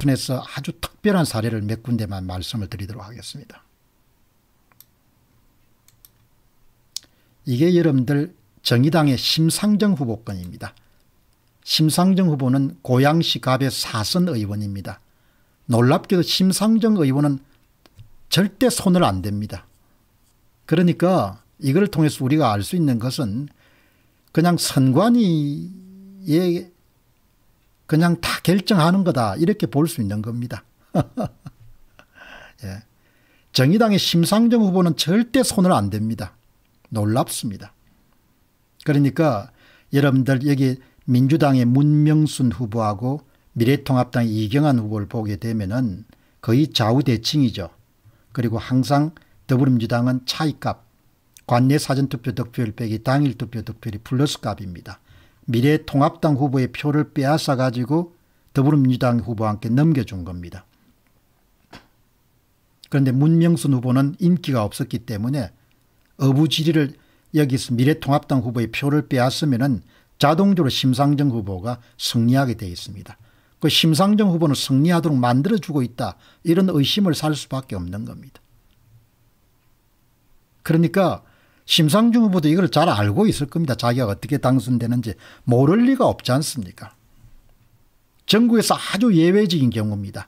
부분에서 아주 특별한 사례를 몇 군데만 말씀을 드리도록 하겠습니다. 이게 여러분들 정의당의 심상정 후보권입니다. 심상정 후보는 고양시 갑의 사선 의원입니다. 놀랍게도 심상정 의원은 절대 손을 안 댑니다. 그러니까 이걸 통해서 우리가 알 수 있는 것은 그냥 선관위의 그냥 다 결정하는 거다 이렇게 볼 수 있는 겁니다. 예. 정의당의 심상정 후보는 절대 손을 안 댑니다. 놀랍습니다. 그러니까 여러분들 여기 민주당의 문명순 후보하고 미래통합당의 이경환 후보를 보게 되면은 거의 좌우대칭이죠. 그리고 항상 더불어민주당은 차이값, 관내 사전투표 득표율 빼기 당일 투표 득표율이 플러스 값입니다. 미래통합당 후보의 표를 빼앗아 가지고 더불어민주당 후보한테 넘겨준 겁니다. 그런데 문명순 후보는 인기가 없었기 때문에 어부지리를 여기서 미래통합당 후보의 표를 빼앗으면 자동적으로 심상정 후보가 승리하게 되어 있습니다. 그 심상정 후보는 승리하도록 만들어주고 있다. 이런 의심을 살 수밖에 없는 겁니다. 그러니까 심상중 후보도 이걸 잘 알고 있을 겁니다. 자기가 어떻게 당선되는지 모를 리가 없지 않습니까? 전국에서 아주 예외적인 경우입니다.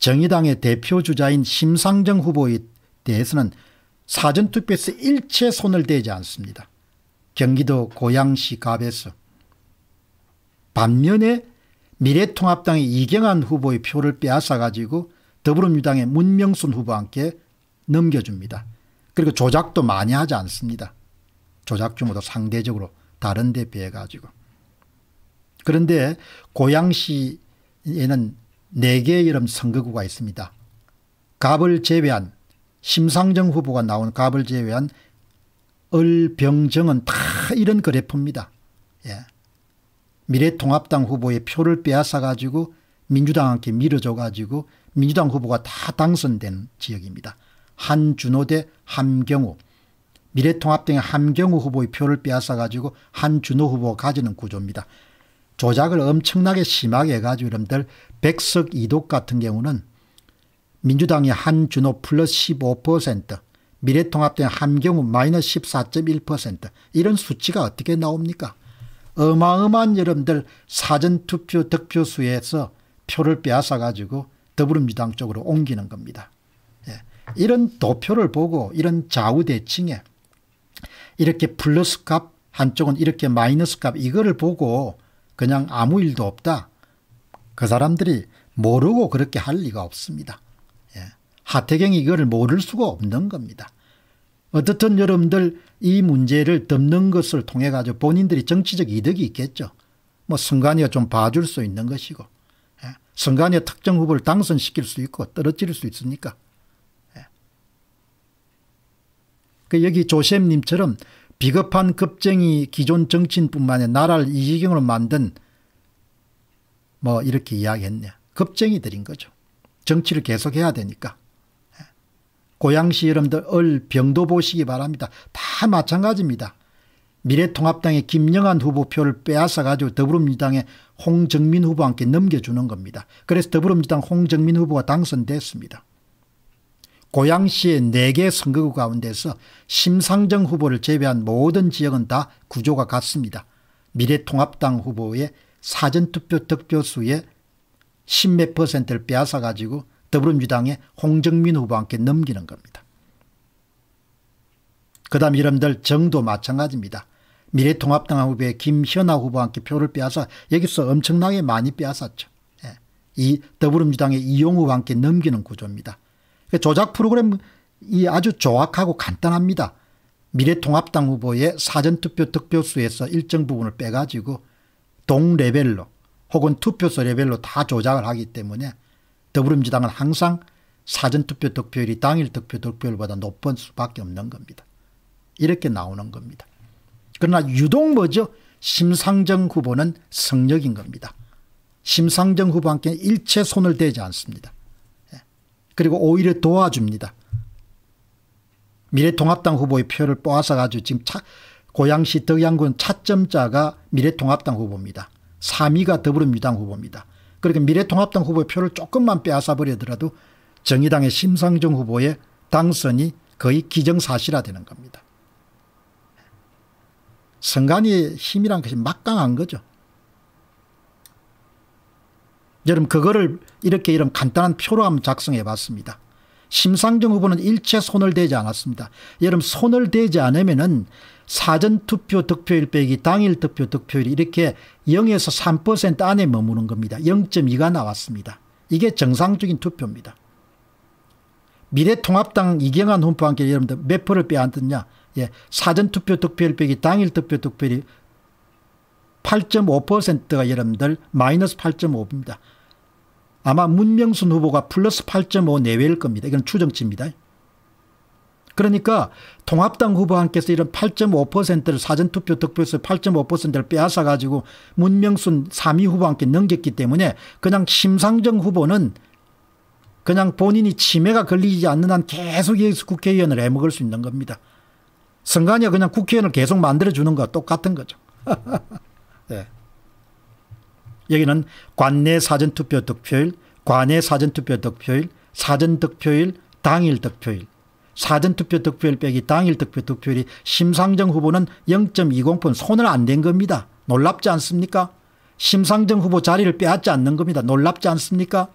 정의당의 대표 주자인 심상정 후보에 대해서는 사전투표에서 일체 손을 대지 않습니다. 경기도 고양시 갑에서 반면에 미래통합당의 이경환 후보의 표를 빼앗아 가지고 더불어민주당의 문명순 후보와 함께 넘겨줍니다. 그리고 조작도 많이 하지 않습니다. 조작 규모도 상대적으로 다른 데 비해 가지고. 그런데 고양시에는 4개의 이런 선거구가 있습니다. 갑을 제외한 심상정 후보가 나온 갑을 제외한 을병정은 다 이런 그래프입니다. 예. 미래통합당 후보의 표를 빼앗아 가지고 민주당한테 밀어줘 가지고 민주당 후보가 다 당선된 지역입니다. 한준호 대 함경우 미래통합당의 함경우 후보의 표를 빼앗아가지고 한준호 후보가 가지는 구조입니다. 조작을 엄청나게 심하게 해가지고 여러분들 백석 이독 같은 경우는 민주당이 한준호 플러스 15% 미래통합당 함경우 마이너스 14.1% 이런 수치가 어떻게 나옵니까? 어마어마한 여러분들 사전투표 득표수에서 표를 빼앗아가지고 더불어민주당 쪽으로 옮기는 겁니다. 이런 도표를 보고 이런 좌우대칭에 이렇게 플러스 값 한쪽은 이렇게 마이너스 값 이거를 보고 그냥 아무 일도 없다. 그 사람들이 모르고 그렇게 할 리가 없습니다. 예. 하태경이 이거를 모를 수가 없는 겁니다. 어떻든 여러분들 이 문제를 덮는 것을 통해 가지고 본인들이 정치적 이득이 있겠죠. 뭐 선관위가 좀 봐줄 수 있는 것이고 예. 선관위의 특정 후보를 당선시킬 수 있고 떨어뜨릴 수 있으니까 그 여기 조셉님처럼 비겁한 급쟁이 기존 정치인뿐만 아니라 나라를 이지경으로 만든 뭐 이렇게 이야기했냐. 급쟁이들인 거죠. 정치를 계속해야 되니까. 예. 고양시 여러분들 얼 병도 보시기 바랍니다. 다 마찬가지입니다. 미래통합당의 김영환 후보표를 빼앗아가지고 더불어민주당의 홍정민 후보한테 넘겨주는 겁니다. 그래서 더불어민주당 홍정민 후보가 당선됐습니다. 고양시의 4개 선거구 가운데서 심상정 후보를 제외한 모든 지역은 다 구조가 같습니다. 미래통합당 후보의 사전투표 득표수의 10몇 퍼센트를 빼앗아 가지고 더불어민주당의 홍정민 후보와 함 넘기는 겁니다. 그 다음 이름들 정도 마찬가지입니다. 미래통합당 후보의 김현아 후보와 함 표를 빼앗아 여기서 엄청나게 많이 빼앗았죠. 예, 이 더불어민주당의 이용호와 함께 넘기는 구조입니다. 그 조작 프로그램이 아주 조악하고 간단합니다. 미래통합당 후보의 사전투표 득표수에서 일정 부분을 빼가지고 동레벨로 혹은 투표소 레벨로 다 조작을 하기 때문에 더불어민주당은 항상 사전투표 득표율이 당일 득표 득표율보다 높은 수밖에 없는 겁니다. 이렇게 나오는 겁니다. 그러나 유독 뭐죠? 심상정 후보는 성역인 겁니다. 심상정 후보한테 일체 손을 대지 않습니다. 그리고 오히려 도와줍니다. 미래통합당 후보의 표를 뽑아서가지고 지금 차, 고양시 덕양군 차점자가 미래통합당 후보입니다. 3위가 더불어민주당 후보입니다. 그러니까 미래통합당 후보의 표를 조금만 빼앗아버리더라도 정의당의 심상정 후보의 당선이 거의 기정사실화되는 겁니다. 선관위의 힘이란 것이 막강한 거죠. 여러분 그거를 이렇게 이런 간단한 표로 한번 작성해 봤습니다. 심상정 후보는 일체 손을 대지 않았습니다. 여러분 손을 대지 않으면은 사전투표 득표율 빼기 당일 득표 득표율이 이렇게 0에서 3% 안에 머무는 겁니다. 0.2가 나왔습니다. 이게 정상적인 투표입니다. 미래통합당 이경환 후보와 함께 여러분들 몇 표를 빼앗았냐? 예, 사전투표 득표율 빼기 당일 득표 득표율이 8.5%가 여러분들 마이너스 8.5입니다. 아마 문명순 후보가 플러스 8.5 내외일 겁니다. 이건 추정치입니다. 그러니까 통합당 후보한께서 이런 8.5%를 사전투표 득표에서 8.5%를 빼앗아 가지고 문명순 3위 후보한께 넘겼기 때문에 그냥 심상정 후보는 그냥 본인이 치매가 걸리지 않는 한 계속 여기서 국회의원을 해먹을 수 있는 겁니다. 선관위가 그냥 국회의원을 계속 만들어주는 거 똑같은 거죠. 네. 여기는 관내 사전투표 득표일, 관내 사전투표 득표일, 사전 득표일, 당일 득표일. 사전투표 득표일 빼기 당일 득표 득표일이 심상정 후보는 0.20푼 손을 안 댄 겁니다. 놀랍지 않습니까? 심상정 후보 자리를 빼앗지 않는 겁니다. 놀랍지 않습니까?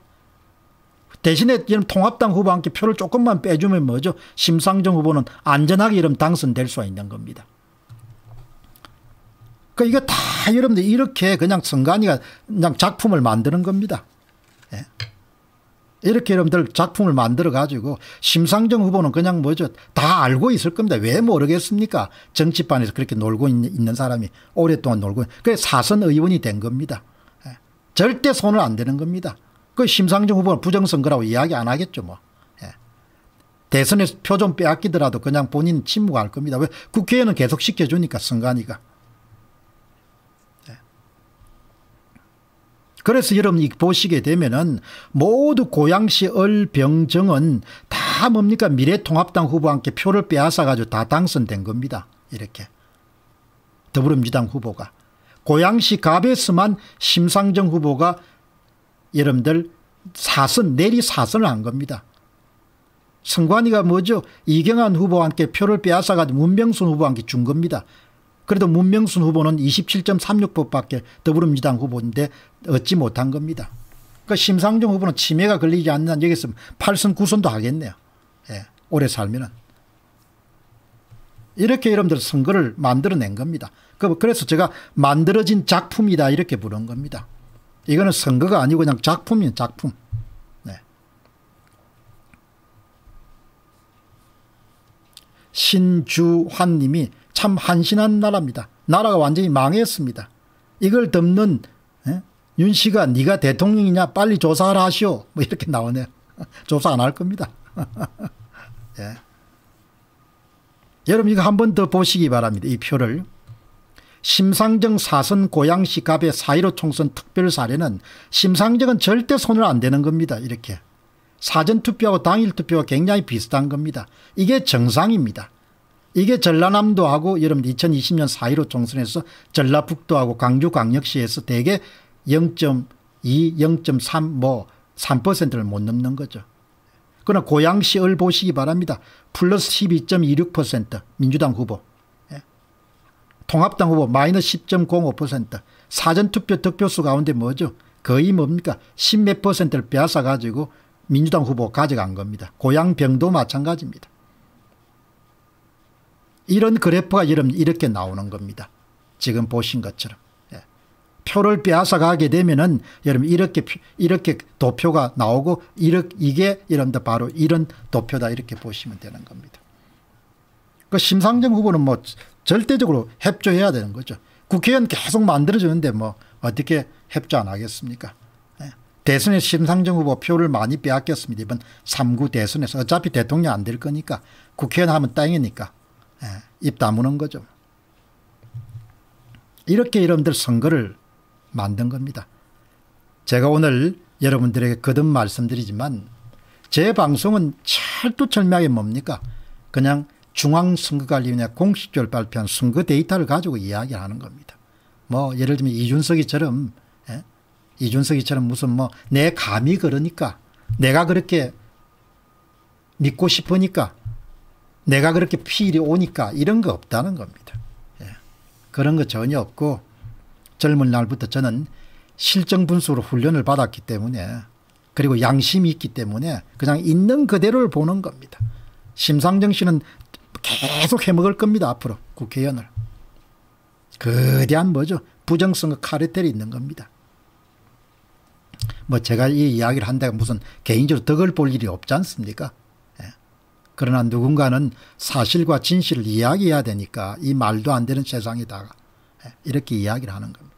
대신에 이런 통합당 후보와 함께 표를 조금만 빼주면 뭐죠? 심상정 후보는 안전하게 이름 당선될 수가 있는 겁니다. 그러니까 이거 다 여러분들 이렇게 그냥 성관이가 그냥 작품을 만드는 겁니다. 예. 이렇게 여러분들 작품을 만들어 가지고 심상정 후보는 그냥 뭐죠 다 알고 있을 겁니다. 왜 모르겠습니까? 정치판에서 그렇게 놀고 있는 사람이 오랫동안 놀고 그 사선 의원이 된 겁니다. 예. 절대 손을 안 대는 겁니다. 그 심상정 후보는 부정선거라고 이야기 안 하겠죠 뭐. 예. 대선에서 표 좀 빼앗기더라도 그냥 본인 침묵할 겁니다. 왜 국회에는 계속 시켜주니까 선관위가. 그래서 여러분이 보시게 되면은 모두 고양시 을병정은 다 뭡니까 미래통합당 후보와 함께 표를 빼앗아가지고 다 당선된 겁니다. 이렇게 더불어민주당 후보가 고양시 갑에서만 심상정 후보가 여러분들 사선 내리 사선을 한 겁니다. 선관이가 뭐죠? 이경환 후보와 함께 표를 빼앗아가지고 문병순후보와 함께 준 겁니다. 그래도 문명순 후보는 27.36%밖에 더불어민주당 후보인데 얻지 못한 겁니다. 그러니까 심상정 후보는 치매가 걸리지 않는 한 여기서 8선 9선도 하겠네요. 예, 오래 살면은. 이렇게 여러분들 선거를 만들어낸 겁니다. 그, 그래서 제가 만들어진 작품이다 이렇게 부른 겁니다. 이거는 선거가 아니고 그냥 작품이에요 작품. 네. 신주환 님이 참 한신한 나라입니다. 나라가 완전히 망했습니다. 이걸 덮는 에? 예? 윤 씨가 네가 대통령이냐 빨리 조사를 하시오. 뭐 이렇게 나오네요. 조사 안 할 겁니다. 예. 여러분 이거 한 번 더 보시기 바랍니다. 이 표를. 심상정 사선 고양시 갑의 사1로 총선 특별 사례는 심상정은 절대 손을 안 대는 겁니다. 이렇게. 사전투표하고 당일투표가 굉장히 비슷한 겁니다. 이게 정상입니다. 이게 전라남도하고 여러분 2020년 4.15 총선에서 전라북도하고 광주광역시에서 대개 0.2, 0.3, 뭐 3%를 못 넘는 거죠. 그러나 고양시을 보시기 바랍니다. 플러스 12.26% 민주당 후보. 예. 통합당 후보 마이너스 10.05% 사전투표 득표수 가운데 뭐죠? 거의 뭡니까? 10몇 퍼센트를 빼앗아 가지고 민주당 후보 가져간 겁니다. 고양병도 마찬가지입니다. 이런 그래프가 여러분 이렇게 나오는 겁니다. 지금 보신 것처럼. 예. 표를 빼앗아 가게 되면은 여러분 이렇게 이렇게 도표가 나오고 이렇게 이게 여러분들 바로 이런 도표다 이렇게 보시면 되는 겁니다. 그 심상정 후보는 뭐 절대적으로 협조해야 되는 거죠. 국회의원 계속 만들어주는데 뭐 어떻게 협조 안 하겠습니까? 예. 대선에 심상정 후보 표를 많이 빼앗겼습니다. 이번 3구 대선에서 어차피 대통령 안 될 거니까 국회의원 하면 땅이니까 예, 입 다무는 거죠. 이렇게 여러분들 선거를 만든 겁니다. 제가 오늘 여러분들에게 거듭 말씀드리지만 제 방송은 찰도철미하게 뭡니까? 그냥 중앙선거관리위원회 공식적으로 발표한 선거 데이터를 가지고 이야기를 하는 겁니다. 뭐 예를 들면 이준석이처럼 예? 이준석이처럼 무슨 뭐 내 감이 그러니까 내가 그렇게 믿고 싶으니까 내가 그렇게 피일이 오니까 이런 거 없다는 겁니다. 예. 그런 거 전혀 없고 젊은 날부터 저는 실정 분수로 훈련을 받았기 때문에 그리고 양심이 있기 때문에 그냥 있는 그대로를 보는 겁니다. 심상정 씨는 계속 해먹을 겁니다. 앞으로 국회의원을. 거대한 뭐죠? 부정선거 카르텔이 있는 겁니다. 뭐 제가 이 이야기를 한다고 무슨 개인적으로 덕을 볼 일이 없지 않습니까? 그러나 누군가는 사실과 진실을 이야기해야 되니까 이 말도 안 되는 세상이다. 예, 이렇게 이야기를 하는 겁니다.